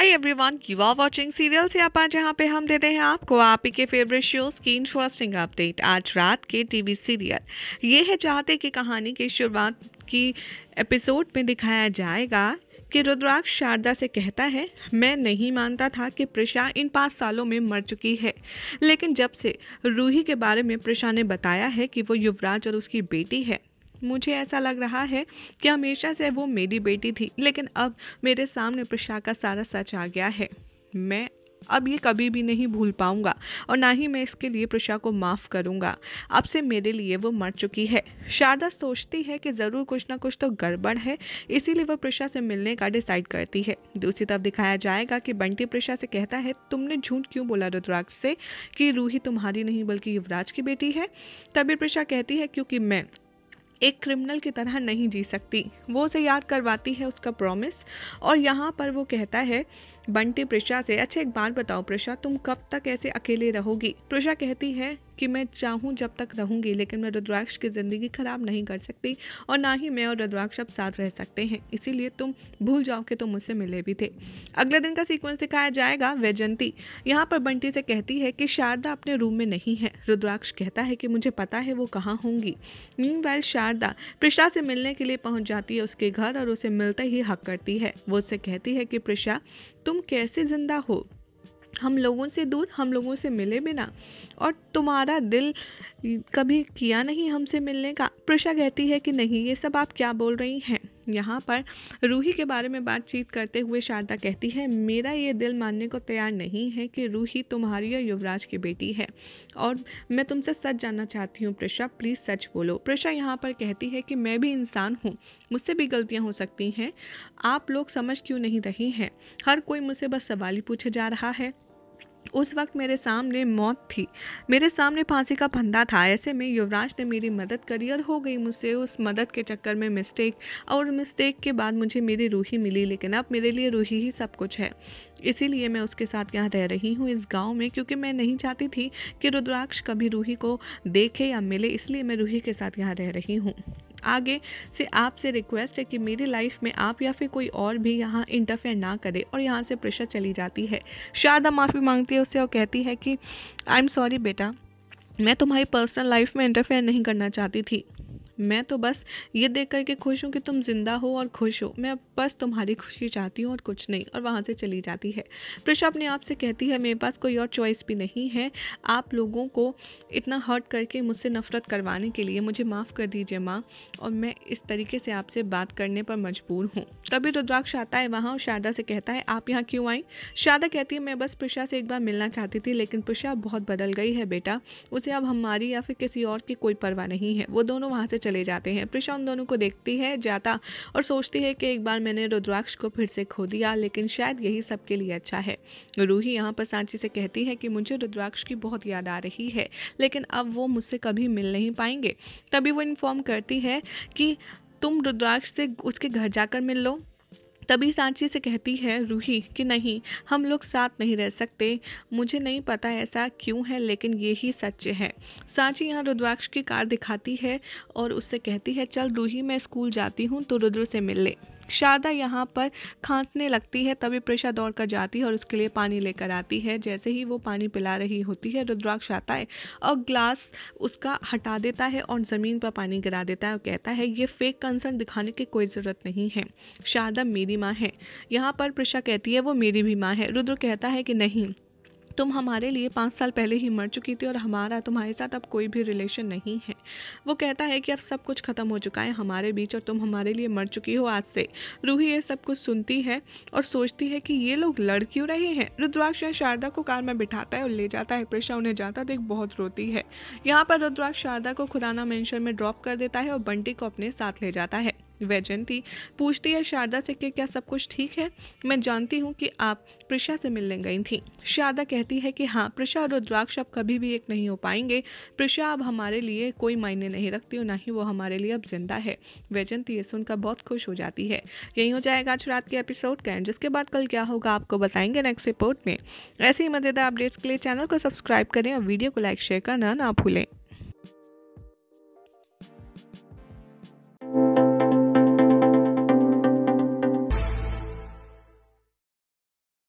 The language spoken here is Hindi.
hi everyone you are watching serial से आप आज यहाँ पे हम देते हैं आपको आप ही के फेवरेट शोज की इंटरेस्टिंग अपडेट आज रात के टीवी सीरियल ये है चाहते की कहानी की शुरुआत की एपिसोड में दिखाया जाएगा कि रुद्राक्ष शारदा से कहता है मैं नहीं मानता था कि प्रशा इन पाँच सालों में मर चुकी है लेकिन जब से रूही के बारे में प्रशा ने बताया है कि वो युवराज और उसकी बेटी है मुझे ऐसा लग रहा है कि हमेशा से वो मेरी बेटी थी लेकिन अब मेरे सामने प्रशा का सारा सच आ गया है मैं अब ये कभी भी नहीं भूल पाऊंगा और ना ही मैं इसके लिए प्रशा को माफ़ करूंगा अब से मेरे लिए वो मर चुकी है शारदा सोचती है कि ज़रूर कुछ ना कुछ तो गड़बड़ है इसीलिए वो प्रशा से मिलने का डिसाइड करती है दूसरी तरफ दिखाया जाएगा कि बंटी प्रशा से कहता है तुमने झूठ क्यों बोला रुद्राक्ष से कि रूही तुम्हारी नहीं बल्कि युवराज की बेटी है तभी प्रशा कहती है क्योंकि मैं एक क्रिमिनल की तरह नहीं जी सकती वो उसे याद करवाती है उसका प्रॉमिस और यहाँ पर वो कहता है बंटी प्रशा से अच्छा एक बात बताओ प्रशा तुम कब तक ऐसे अकेले रहोगी प्रशा कहती है कि मैं चाहूं जब तक रहूंगी लेकिन मैं रुद्राक्ष की ज़िंदगी ख़राब नहीं कर सकती और ना ही मैं और रुद्राक्ष अब साथ रह सकते हैं इसीलिए तुम भूल जाओ कि तुम मुझसे मिले भी थे अगले दिन का सीक्वेंस दिखाया जाएगा वैजंती यहाँ पर बंटी से कहती है कि शारदा अपने रूम में नहीं है रुद्राक्ष कहता है कि मुझे पता है वो कहाँ होंगी मीन शारदा प्रशा से मिलने के लिए पहुँच जाती है उसके घर और उसे मिलते ही हक करती है वो उससे कहती है कि प्रशा तुम कैसे ज़िंदा हो हम लोगों से दूर हम लोगों से मिले बिना और तुम्हारा दिल कभी किया नहीं हमसे मिलने का प्रशा कहती है कि नहीं ये सब आप क्या बोल रही हैं यहाँ पर रूही के बारे में बातचीत करते हुए शारदा कहती है मेरा ये दिल मानने को तैयार नहीं है कि रूही तुम्हारी और युवराज की बेटी है और मैं तुमसे सच जानना चाहती हूँ प्रशा प्लीज़ सच बोलो प्रशा यहाँ पर कहती है कि मैं भी इंसान हूँ मुझसे भी गलतियाँ हो सकती हैं आप लोग समझ क्यों नहीं रहे हैं हर कोई मुझसे बस सवाल ही पूछे जा रहा है उस वक्त मेरे सामने मौत थी मेरे सामने फांसी का फंदा था ऐसे में युवराज ने मेरी मदद करी और हो गई मुझसे उस मदद के चक्कर में मिस्टेक और मिस्टेक के बाद मुझे मेरी रूही मिली लेकिन अब मेरे लिए रूही ही सब कुछ है इसीलिए मैं उसके साथ यहाँ रह रही हूँ इस गांव में क्योंकि मैं नहीं चाहती थी कि रुद्राक्ष कभी रूही को देखे या मिले इसलिए मैं रूही के साथ यहाँ रह रही हूँ आगे से आपसे रिक्वेस्ट है कि मेरी लाइफ में आप या फिर कोई और भी यहाँ इंटरफेयर ना करे और यहाँ से प्रेशर चली जाती है शारदा माफ़ी मांगती है उससे और कहती है कि आई एम सॉरी बेटा मैं तुम्हारी पर्सनल लाइफ में इंटरफेयर नहीं करना चाहती थी मैं तो बस ये देख कर के खुश हूँ कि तुम जिंदा हो और खुश हो मैं बस तुम्हारी खुशी चाहती हूँ और कुछ नहीं और वहाँ से चली जाती है प्रिशा अपने आप से कहती है मेरे पास कोई और चॉइस भी नहीं है आप लोगों को इतना हर्ट करके मुझसे नफरत करवाने के लिए मुझे माफ़ कर दीजिए माँ और मैं इस तरीके से आपसे बात करने पर मजबूर हूँ तभी रुद्राक्ष आता है वहाँ और शारदा से कहता है आप यहाँ क्यों आई शारदा कहती है मैं बस प्रशा से एक बार मिलना चाहती थी लेकिन प्रशा बहुत बदल गई है बेटा उसे अब हमारी या फिर किसी और की कोई परवाह नहीं है वो दोनों वहाँ से चले जाते हैं प्रिशा उन दोनों को देखती है जाता और सोचती है कि एक बार मैंने रुद्राक्ष को फिर से खो दिया लेकिन शायद यही सबके लिए अच्छा है रूही यहाँ पर सांची से कहती है कि मुझे रुद्राक्ष की बहुत याद आ रही है लेकिन अब वो मुझसे कभी मिल नहीं पाएंगे तभी वो इन्फॉर्म करती है कि तुम रुद्राक्ष से उसके घर जाकर मिल लो तभी सांची से कहती है रूही कि नहीं हम लोग साथ नहीं रह सकते मुझे नहीं पता ऐसा क्यों है लेकिन ये ही सच है सांची यहाँ रुद्राक्ष की कार दिखाती है और उससे कहती है चल रूही मैं स्कूल जाती हूँ तो रुद्र से मिल ले शारदा यहाँ पर खांसने लगती है तभी प्रशा दौड़ कर जाती है और उसके लिए पानी लेकर आती है जैसे ही वो पानी पिला रही होती है रुद्राक्ष आता है और ग्लास उसका हटा देता है और ज़मीन पर पानी गिरा देता है और कहता है ये फेक कंसर्न दिखाने की कोई ज़रूरत नहीं है शारदा मेरी माँ है यहाँ पर प्रशा कहती है वो मेरी भी माँ है रुद्र कहता है कि नहीं तुम हमारे लिए पाँच साल पहले ही मर चुकी थी और हमारा तुम्हारे साथ अब कोई भी रिलेशन नहीं है वो कहता है कि अब सब कुछ खत्म हो चुका है हमारे बीच और तुम हमारे लिए मर चुकी हो आज से रूही ये सब कुछ सुनती है और सोचती है कि ये लोग लड़ क्यों रहे हैं रुद्राक्ष या शारदा को कार में बिठाता है और ले जाता है प्रेशा उन्हें जाता देख बहुत रोती है यहाँ पर रुद्राक्ष शारदा को खुराना मैंशन में ड्रॉप कर देता है और बंटी को अपने साथ ले जाता है वैजयंती पूछती है शारदा से कि क्या सब कुछ ठीक है मैं जानती हूँ कि आप प्रिशा से मिलने गई थी शारदा कहती है कि हाँ प्रिशा और रुद्राक्ष अब कभी भी एक नहीं हो पाएंगे प्रिशा अब हमारे लिए कोई मायने नहीं रखती और ना ही वो हमारे लिए अब जिंदा है वैजयंती ये सुनकर बहुत खुश हो जाती है यही हो जाएगा आज रात के एपिसोड का जिसके बाद कल क्या होगा आपको बताएंगे नेक्स्ट रिपोर्ट में ऐसे ही मज़ेदार अपडेट्स के लिए चैनल को सब्सक्राइब करें और वीडियो को लाइक शेयर करना ना भूलें